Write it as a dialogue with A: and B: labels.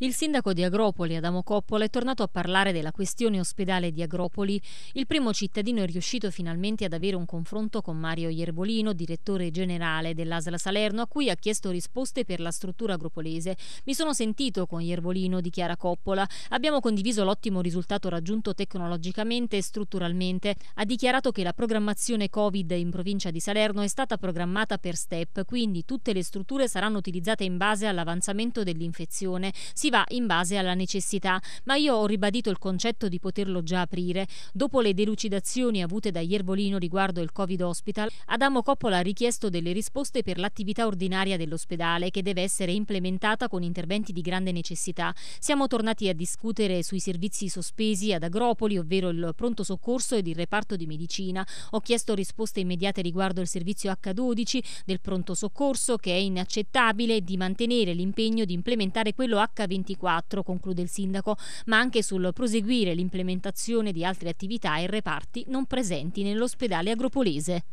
A: Il sindaco di Agropoli, Adamo Coppola, è tornato a parlare della questione ospedale di Agropoli. Il primo cittadino è riuscito finalmente ad avere un confronto con Mario Iervolino, direttore generale dell'Asla Salerno, a cui ha chiesto risposte per la struttura agropolese. Mi sono sentito con Iervolino, dichiara Coppola. Abbiamo condiviso l'ottimo risultato raggiunto tecnologicamente e strutturalmente. Ha dichiarato che la programmazione Covid in provincia di Salerno è stata programmata per step, quindi tutte le strutture saranno utilizzate in base all'avanzamento dell'infezione. Si si va in base alla necessità, ma io ho ribadito il concetto di poterlo già aprire. Dopo le delucidazioni avute da Iervolino riguardo il Covid Hospital, Adamo Coppola ha richiesto delle risposte per l'attività ordinaria dell'ospedale che deve essere implementata con interventi di grande necessità. Siamo tornati a discutere sui servizi sospesi ad Agropoli, ovvero il pronto soccorso ed il reparto di medicina. Ho chiesto risposte immediate riguardo il servizio H12 del pronto soccorso che è inaccettabile di mantenere l'impegno di implementare quello H20 2024, conclude il sindaco, ma anche sul proseguire l'implementazione di altre attività e reparti non presenti nell'ospedale agropolese.